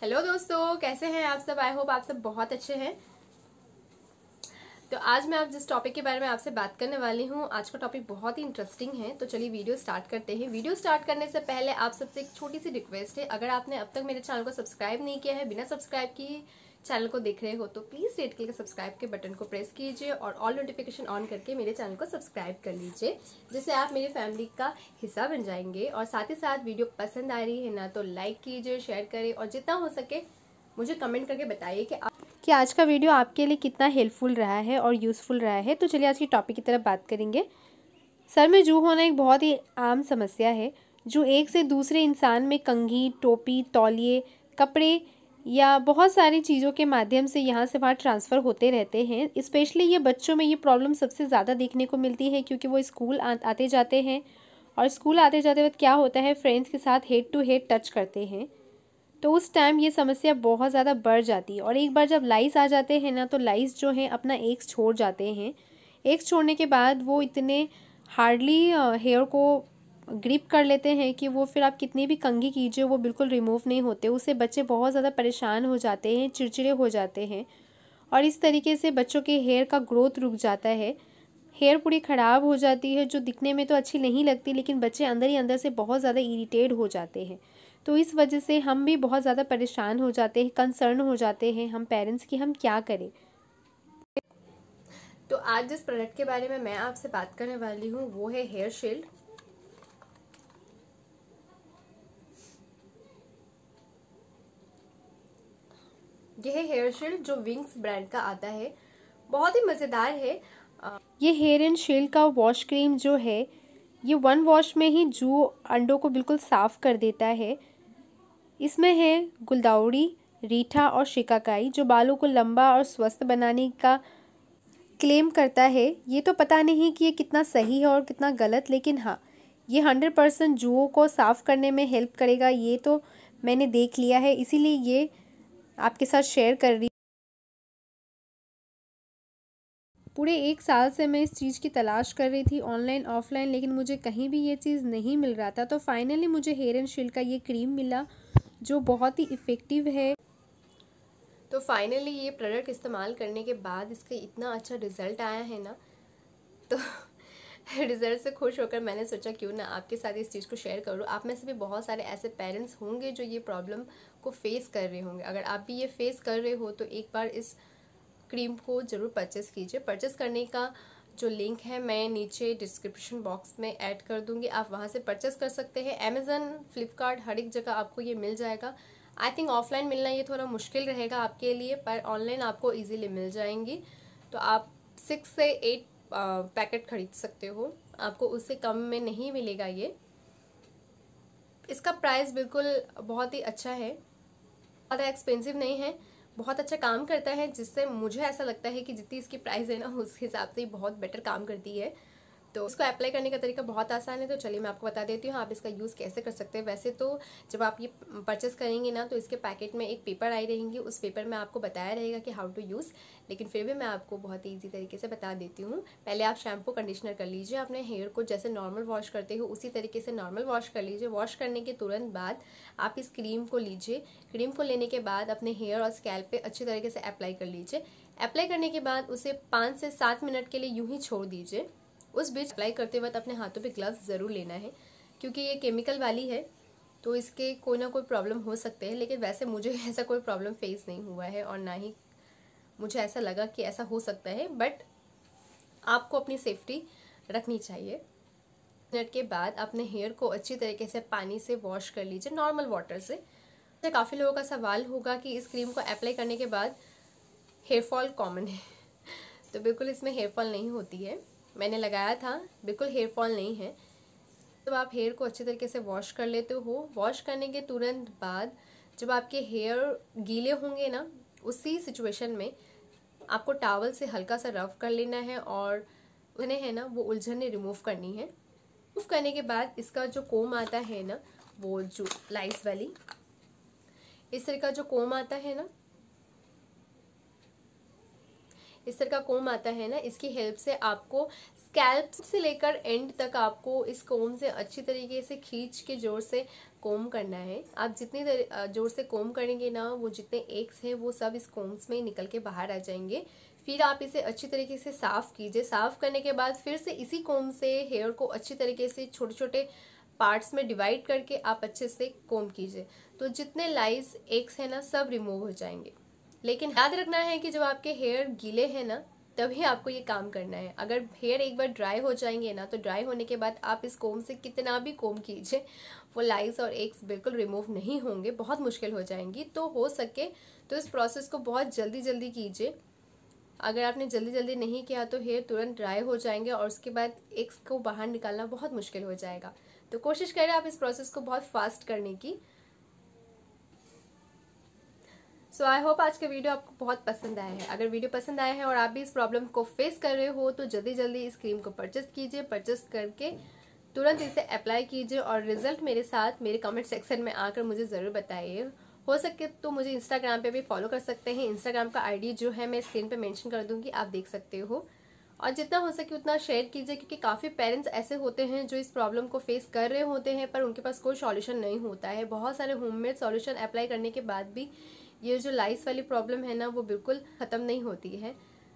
hello दोस्तों कैसे हैं आप सब आई होप आप सब बहुत अच्छे हैं तो आज मैं आप जिस टॉपिक के बारे में आपसे बात करने वाली हूँ आज का टॉपिक बहुत ही इंटरेस्टिंग है तो चलिए वीडियो स्टार्ट करते हैं वीडियो स्टार्ट करने से पहले आप सबसे एक छोटी सी रिक्वेस्ट है अगर आपने अब तक मेरे चैनल को सब्सक्राइब नहीं किया है बिना सब्सक्राइब किए चैनल को देख रहे हो तो प्लीज़ रेड कलर के सब्सक्राइब के बटन को प्रेस कीजिए और ऑल नोटिफिकेशन ऑन करके मेरे चैनल को सब्सक्राइब कर लीजिए जिससे आप मेरी फैमिली का हिस्सा बन जाएंगे और साथ ही साथ वीडियो पसंद आ रही है ना तो लाइक कीजिए शेयर करें और जितना हो सके मुझे कमेंट करके बताइए कि आप कि आज का वीडियो आपके लिए कितना हेल्पफुल रहा है और यूज़फुल रहा है तो चलिए आज की टॉपिक की तरफ बात करेंगे सर में जू होना एक बहुत ही आम समस्या है जो एक से दूसरे इंसान में कंघी टोपी तौलिए कपड़े या बहुत सारी चीज़ों के माध्यम से यहाँ से वहाँ ट्रांसफ़र होते रहते हैं इस्पेशली ये बच्चों में ये प्रॉब्लम सबसे ज़्यादा देखने को मिलती है क्योंकि वो स्कूल आ, आते जाते हैं और स्कूल आते जाते वक्त क्या होता है फ्रेंड्स के साथ हेड टू हेड टच करते हैं तो उस टाइम ये समस्या बहुत ज़्यादा बढ़ जाती है और एक बार जब लाइस आ जाते हैं ना तो लाइस जो हैं अपना एक छोड़ जाते हैं एक छोड़ने के बाद वो इतने हार्डली हेयर को ग्रिप कर लेते हैं कि वो फिर आप कितनी भी कंघी कीजिए वो बिल्कुल रिमूव नहीं होते उससे बच्चे बहुत ज़्यादा परेशान हो जाते हैं चिड़चिड़े हो जाते हैं और इस तरीके से बच्चों के हेयर का ग्रोथ रुक जाता है हेयर पूरी ख़राब हो जाती है जो दिखने में तो अच्छी नहीं लगती लेकिन बच्चे अंदर ही अंदर से बहुत ज़्यादा इरीटेड हो जाते हैं तो इस वजह से हम भी बहुत ज़्यादा परेशान हो जाते हैं कंसर्न हो जाते हैं हम पेरेंट्स कि हम क्या करें तो आज जिस प्रोडक्ट के बारे में मैं आपसे बात करने वाली हूँ वो है हेयर शील्ड यह हेयर शेल जो विंग्स ब्रांड का आता है बहुत ही मज़ेदार है ये हेयर एंड शेल का वॉश क्रीम जो है ये वन वॉश में ही जू अंडों को बिल्कुल साफ़ कर देता है इसमें है गुलदाउड़ी रीठा और शिकाकाई जो बालों को लंबा और स्वस्थ बनाने का क्लेम करता है ये तो पता नहीं कि ये कितना सही है और कितना गलत लेकिन हाँ ये हंड्रेड परसेंट जुओं को साफ़ करने में हेल्प करेगा ये तो मैंने देख लिया है इसीलिए ये आपके साथ शेयर कर रही पूरे एक साल से मैं इस चीज़ की तलाश कर रही थी ऑनलाइन ऑफलाइन लेकिन मुझे कहीं भी ये चीज़ नहीं मिल रहा था तो फाइनली मुझे हेयर एंड शील्ड का ये क्रीम मिला जो बहुत ही इफ़ेक्टिव है तो फाइनली ये प्रोडक्ट इस्तेमाल करने के बाद इसका इतना अच्छा रिज़ल्ट आया है ना तो रिजल्ट से खुश होकर मैंने सोचा क्यों ना आपके साथ इस चीज़ को शेयर करूँ आप में से भी बहुत सारे ऐसे पेरेंट्स होंगे जो ये प्रॉब्लम को फेस कर रहे होंगे अगर आप भी ये फेस कर रहे हो तो एक बार इस क्रीम को ज़रूर परचेस कीजिए परचेस करने का जो लिंक है मैं नीचे डिस्क्रिप्शन बॉक्स में ऐड कर दूंगी आप वहाँ से परचेस कर सकते हैं अमेज़न फ्लिपकार्ट हर एक जगह आपको ये मिल जाएगा आई थिंक ऑफलाइन मिलना ये थोड़ा मुश्किल रहेगा आपके लिए पर ऑनलाइन आपको इजीली मिल जाएंगी तो आप सिक्स से एट पैकेट खरीद सकते हो आपको उससे कम में नहीं मिलेगा ये इसका प्राइस बिल्कुल बहुत ही अच्छा है ज़्यादा एक्सपेंसिव नहीं है बहुत अच्छा काम करता है जिससे मुझे ऐसा लगता है कि जितनी इसकी प्राइस है ना उस हिसाब से ही बहुत बेटर काम करती है तो इसको अप्लाई करने का तरीका बहुत आसान है तो चलिए मैं आपको बता देती हूँ आप इसका यूज़ कैसे कर सकते हैं वैसे तो जब आप ये परचेस करेंगे ना तो इसके पैकेट में एक पेपर आई रहेंगी उस पेपर में आपको बताया रहेगा कि हाउ टू यूज़ लेकिन फिर भी मैं आपको बहुत ईजी तरीके से बता देती हूँ पहले आप शैम्पू कंडीशनर कर लीजिए अपने हेयर को जैसे नॉर्मल वॉश करते हो उसी तरीके से नॉर्मल वॉश कर लीजिए वॉश करने के तुरंत बाद आप इस क्रीम को लीजिए क्रीम को लेने के बाद अपने हेयर और स्कैल्प पे अच्छी तरीके से अप्लाई कर लीजिए अप्लाई करने के बाद उसे पाँच से सात मिनट के लिए यूँ ही छोड़ दीजिए उस बीच अप्लाई करते वक्त अपने हाथों पे ग्लव्स ज़रूर लेना है क्योंकि ये केमिकल वाली है तो इसके कोई ना कोई प्रॉब्लम हो सकते हैं लेकिन वैसे मुझे ऐसा कोई प्रॉब्लम फेस नहीं हुआ है और ना ही मुझे ऐसा लगा कि ऐसा हो सकता है बट आपको अपनी सेफ्टी रखनी चाहिए मिनट के बाद अपने हेयर को अच्छी तरीके से पानी से वॉश कर लीजिए नॉर्मल वाटर से काफ़ी लोगों का सवाल होगा कि इस क्रीम को अप्लाई करने के बाद हेयर फॉल कॉमन है तो बिल्कुल इसमें हेयर फॉल नहीं होती है मैंने लगाया था बिल्कुल हेयर फॉल नहीं है तो आप हेयर को अच्छे तरीके से वॉश कर लेते हो वॉश करने के तुरंत बाद जब आपके हेयर गीले होंगे ना उसी सिचुएशन में आपको टावल से हल्का सा रफ कर लेना है और उन्हें है ना वो उलझने रिमूव करनी है रिमूव करने के बाद इसका जो कोम आता है ना वो जो लाइस वाली इस तरह का जो कोम आता है ना इस तरह का कोम आता है ना इसकी हेल्प से आपको स्कैल्प से लेकर एंड तक आपको इस कोम से अच्छी तरीके से खींच के जोर से कोम करना है आप जितनी जोर से कोम करेंगे ना वो जितने एग्स हैं वो सब इस कोम्स में निकल के बाहर आ जाएंगे फिर आप इसे अच्छी तरीके से साफ़ कीजिए साफ़ करने के बाद फिर से इसी कोम से हेयर को अच्छी तरीके से छोटे छोटे पार्ट्स में डिवाइड करके आप अच्छे से कोम कीजिए तो जितने लाइज एग्स हैं ना सब रिमूव हो जाएंगे लेकिन याद रखना है कि जब आपके हेयर गीले हैं ना तभी आपको ये काम करना है अगर हेयर एक बार ड्राई हो जाएंगे ना तो ड्राई होने के बाद आप इस कोम से कितना भी कोम कीजिए वो लाइज और एक्स बिल्कुल रिमूव नहीं होंगे बहुत मुश्किल हो जाएंगी तो हो सके तो इस प्रोसेस को बहुत जल्दी जल्दी कीजिए अगर आपने जल्दी जल्दी नहीं किया तो हेयर तुरंत ड्राई हो जाएंगे और उसके बाद एक्स को बाहर निकालना बहुत मुश्किल हो जाएगा तो कोशिश करें आप इस प्रोसेस को बहुत फास्ट करने की सो आई होप आज का वीडियो आपको बहुत पसंद आया है अगर वीडियो पसंद आया है और आप भी इस प्रॉब्लम को फेस कर रहे हो तो जल्दी जल्दी इस क्रीम को परचेस कीजिए परचेस करके तुरंत इसे अप्लाई कीजिए और रिजल्ट मेरे साथ मेरे कमेंट सेक्शन में आकर मुझे ज़रूर बताइए हो सके तो मुझे इंस्टाग्राम पे भी फॉलो कर सकते हैं इंस्टाग्राम का आईडी जो है मैं स्क्रीन पे मेंशन कर दूंगी आप देख सकते हो और जितना हो सके उतना शेयर कीजिए क्योंकि काफ़ी पेरेंट्स ऐसे होते हैं जो इस प्रॉब्लम को फेस कर रहे होते हैं पर उनके पास कोई सॉल्यूशन नहीं होता है बहुत सारे होममेड सॉल्यूशन अप्लाई करने के बाद भी ये जो लाइस वाली प्रॉब्लम है ना वो बिल्कुल ख़त्म नहीं होती है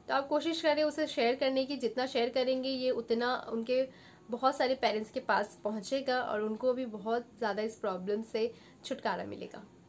तो आप कोशिश करें उसे शेयर करने की जितना शेयर करेंगे ये उतना उनके बहुत सारे पेरेंट्स के पास पहुंचेगा और उनको भी बहुत ज़्यादा इस प्रॉब्लम से छुटकारा मिलेगा